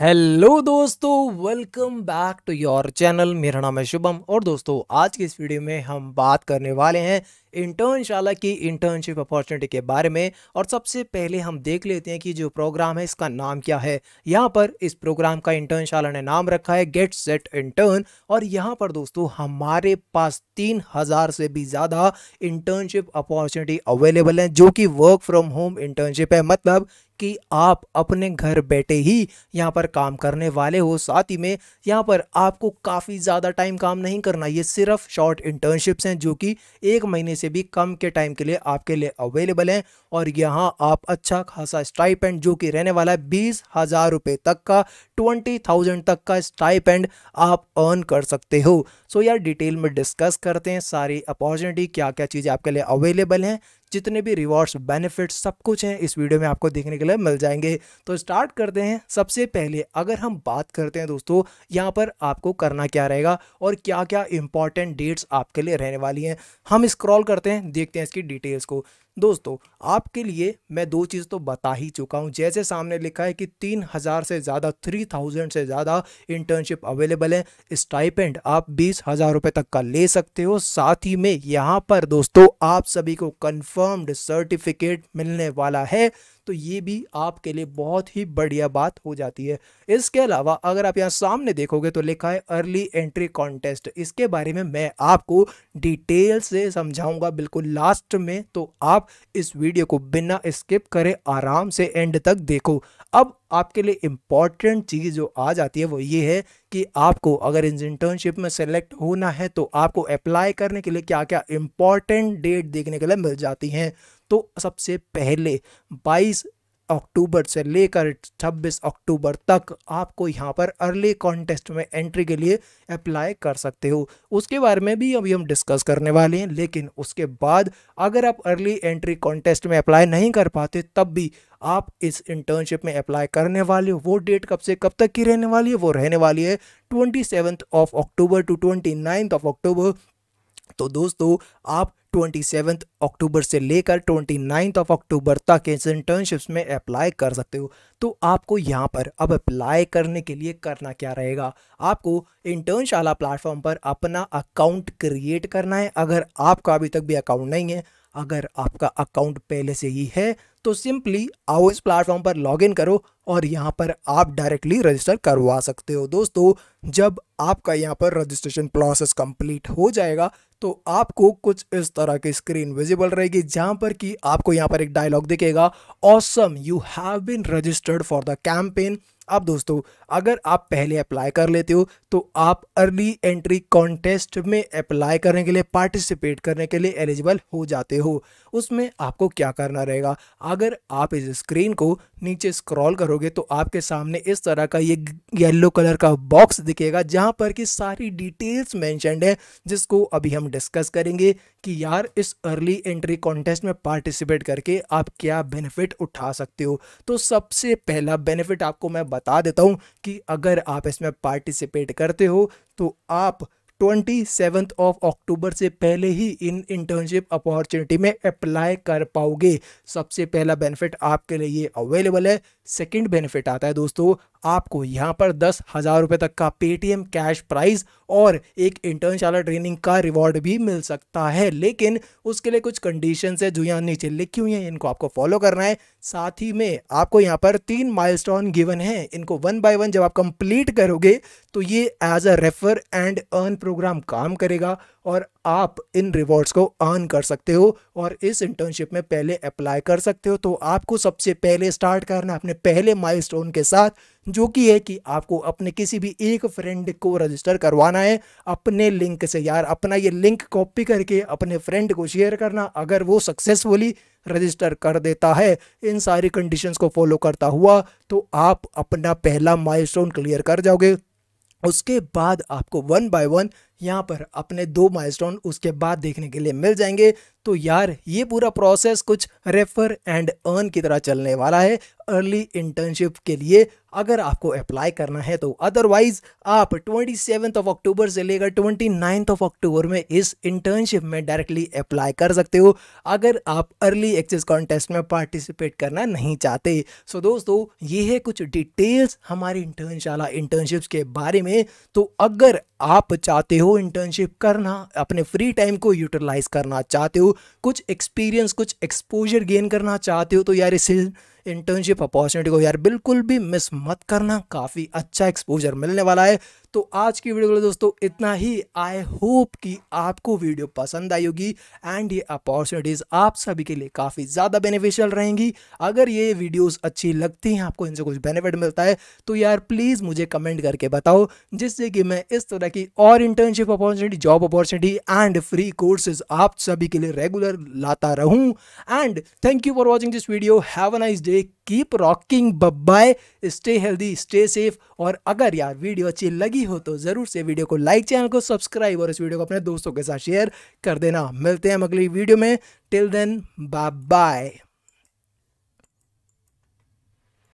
hello दोस्तों welcome back to your channel मेरा नाम है शुभम और दोस्तों आज के इस वीडियो में हम बात करने वाले हैं इंटर्न शाला की इंटर्नशिप अपॉर्चुनिटी के बारे में और सबसे पहले हम देख लेते हैं कि जो प्रोग्राम है इसका नाम क्या है यहाँ पर इस प्रोग्राम का इंटर्न शाला ने नाम रखा है गेट सेट इंटर्न और यहाँ पर दोस्तों हमारे पास तीन हज़ार से भी ज़्यादा इंटर्नशिप अपॉर्चुनिटी अवेलेबल हैं जो कि वर्क फ्रॉम होम इंटर्नशिप है मतलब कि आप अपने घर बैठे ही यहाँ पर काम करने वाले हो साथ ही में यहाँ पर आपको काफ़ी ज़्यादा टाइम काम नहीं करना ये सिर्फ शॉर्ट इंटर्नशिप्स हैं जो कि एक महीने से भी कम के टाइम के लिए आपके लिए अवेलेबल हैं और यहाँ आप अच्छा खासा स्टाइप जो कि रहने वाला है बीस हज़ार रुपए तक का ट्वेंटी थाउजेंड तक का स्टाइप आप अर्न कर सकते हो सो so यार डिटेल में डिस्कस करते हैं सारी अपॉर्चुनिटी क्या क्या चीज़ें आपके लिए अवेलेबल हैं जितने भी रिवॉर्ड्स बेनिफिट्स सब कुछ हैं इस वीडियो में आपको देखने के लिए मिल जाएंगे तो स्टार्ट करते हैं सबसे पहले अगर हम बात करते हैं दोस्तों यहाँ पर आपको करना क्या रहेगा और क्या क्या इंपॉर्टेंट डेट्स आपके लिए रहने वाली हैं हम स्क्रॉल करते हैं देखते हैं इसकी डिटेल्स को दोस्तों आपके लिए मैं दो चीज़ तो बता ही चुका हूँ जैसे सामने लिखा है कि तीन हज़ार से ज़्यादा थ्री थाउजेंड से ज़्यादा इंटर्नशिप अवेलेबल है स्टाइपेंड आप बीस हज़ार रुपये तक का ले सकते हो साथ ही में यहाँ पर दोस्तों आप सभी को कन्फर्म्ड सर्टिफिकेट मिलने वाला है तो ये भी आपके लिए बहुत ही बढ़िया बात हो जाती है इसके अलावा अगर आप यहाँ सामने देखोगे तो लिखा है अर्ली एंट्री कॉन्टेस्ट इसके बारे में मैं आपको डिटेल से समझाऊंगा बिल्कुल लास्ट में तो आप इस वीडियो को बिना स्किप करें आराम से एंड तक देखो अब आपके लिए इम्पॉर्टेंट चीज़ जो आ जाती है वो ये है कि आपको अगर इस इंटर्नशिप में सेलेक्ट होना है तो आपको अप्लाई करने के लिए क्या क्या इम्पॉर्टेंट डेट देखने के लिए मिल जाती हैं तो सबसे पहले 22 अक्टूबर से लेकर 26 अक्टूबर तक आपको यहाँ पर अर्ली कॉन्टेस्ट में एंट्री के लिए अप्लाई कर सकते हो उसके बारे में भी अभी हम डिस्कस करने वाले हैं लेकिन उसके बाद अगर आप अर्ली एंट्री कॉन्टेस्ट में अप्लाई नहीं कर पाते तब भी आप इस इंटर्नशिप में अप्लाई करने वाले हो वो डेट कब से कब तक की रहने वाली है वो रहने वाली है twenty of October to twenty of October तो दोस्तों आप ट्वेंटी अक्टूबर से लेकर ट्वेंटी नाइन्थ ऑफ अक्टूबर तक इस इंटर्नशिप्स में अप्लाई कर सकते हो तो आपको यहाँ पर अब अप्लाई करने के लिए करना क्या रहेगा आपको इंटर्नशाला प्लेटफॉर्म पर अपना अकाउंट क्रिएट करना है अगर आपका अभी तक भी अकाउंट नहीं है अगर आपका अकाउंट पहले से ही है तो सिंपली आओ इस प्लेटफॉर्म पर लॉग करो और यहाँ पर आप डायरेक्टली रजिस्टर करवा सकते हो दोस्तों जब आपका यहाँ पर रजिस्ट्रेशन प्रोसेस कंप्लीट हो जाएगा तो आपको कुछ इस तरह की स्क्रीन विजिबल रहेगी जहाँ पर कि आपको यहाँ पर एक डायलॉग दिखेगा awesome you have been registered for the campaign अब दोस्तों अगर आप पहले अप्लाई कर लेते हो तो आप अर्ली एंट्री कॉन्टेस्ट में अप्लाई करने के लिए पार्टिसिपेट करने के लिए एलिजिबल हो जाते हो उसमें आपको क्या करना रहेगा अगर आप इस स्क्रीन को नीचे स्क्रॉल करोगे करोगे तो आपके सामने इस तरह का ये येलो कलर का बॉक्स दिखेगा जहाँ पर कि सारी डिटेल्स मैंशनड है जिसको अभी हम डिस्कस करेंगे कि यार इस अर्ली एंट्री कॉन्टेस्ट में पार्टिसिपेट करके आप क्या बेनिफिट उठा सकते हो तो सबसे पहला बेनिफिट आपको मैं बता देता हूँ कि अगर आप इसमें पार्टिसिपेट करते हो तो आप ट्वेंटी सेवन्थ ऑफ अक्टूबर से पहले ही इन इंटर्नशिप अपॉर्चुनिटी में अप्लाई कर पाओगे सबसे पहला बेनिफिट आपके लिए ये अवेलेबल है सेकंड बेनिफिट आता है दोस्तों आपको यहाँ पर दस हज़ार रुपये तक का पेटीएम कैश प्राइज और एक इंटर्नशाला ट्रेनिंग का रिवॉर्ड भी मिल सकता है लेकिन उसके लिए कुछ कंडीशन है जो यहाँ नीचे लिखी हुई हैं इनको आपको फॉलो करना है साथ ही में आपको यहाँ पर तीन माइलस्टोन गिवन है इनको वन बाय वन जब आप कंप्लीट करोगे तो ये as a refer and earn program काम करेगा और आप इन रिवॉर्ड्स को अर्न कर सकते हो और इस इंटर्नशिप में पहले अप्लाई कर सकते हो तो आपको सबसे पहले स्टार्ट करना अपने पहले माइलस्टोन के साथ जो कि है कि आपको अपने किसी भी एक फ्रेंड को रजिस्टर करवाना है अपने लिंक से यार अपना ये लिंक कॉपी करके अपने फ्रेंड को शेयर करना अगर वो सक्सेसफुली रजिस्टर कर देता है इन सारी कंडीशंस को फॉलो करता हुआ तो आप अपना पहला माइलस्टोन क्लियर कर जाओगे उसके बाद आपको वन बाय वन यहाँ पर अपने दो माइलस्टोन उसके बाद देखने के लिए मिल जाएंगे तो यार ये पूरा प्रोसेस कुछ रेफर एंड अर्न की तरह चलने वाला है अर्ली इंटर्नशिप के लिए अगर आपको अप्लाई करना है तो अदरवाइज आप ट्वेंटी सेवन्थ ऑफ अक्टूबर से लेकर ट्वेंटी नाइन्थ ऑफ अक्टूबर में इस इंटर्नशिप में डायरेक्टली अप्लाई कर सकते हो अगर आप अर्ली एक्सेस कॉन्टेस्ट में पार्टिसिपेट करना नहीं चाहते सो दोस्तों ये है कुछ डिटेल्स हमारी इंटर्नशाला इंटर्नशिप्स के बारे में तो अगर आप चाहते हो हो इंटर्नशिप करना अपने फ्री टाइम को यूटिलाइज करना चाहते हो कुछ एक्सपीरियंस कुछ एक्सपोजर गेन करना चाहते हो तो यार इस इंटर्नशिप अपॉर्चुनिटी को यार बिल्कुल भी मिस मत करना काफ़ी अच्छा एक्सपोजर मिलने वाला है तो आज की वीडियो में दोस्तों इतना ही आई होप कि आपको वीडियो पसंद आई होगी एंड ये अपॉर्चुनिटीज़ आप सभी के लिए काफ़ी ज़्यादा बेनिफिशियल रहेंगी अगर ये वीडियोस अच्छी लगती हैं आपको इनसे कुछ बेनिफिट मिलता है तो यार प्लीज़ मुझे कमेंट करके बताओ जिससे कि मैं इस तरह की और internship opportunity job opportunity and free courses आप सभी के लिए रेगुलर लाता रहूँ and thank you for watching this video have a nice day keep rocking bye bye stay healthy stay safe और अगर यार वीडियो अच्छी लगी हो तो ज़रूर से वीडियो को लाइक चैनल को सब्सक्राइब और इस वीडियो को अपने दोस्तों के साथ शेयर कर देना मिलते हैं हम अगली वीडियो में टिल देन बाय बाय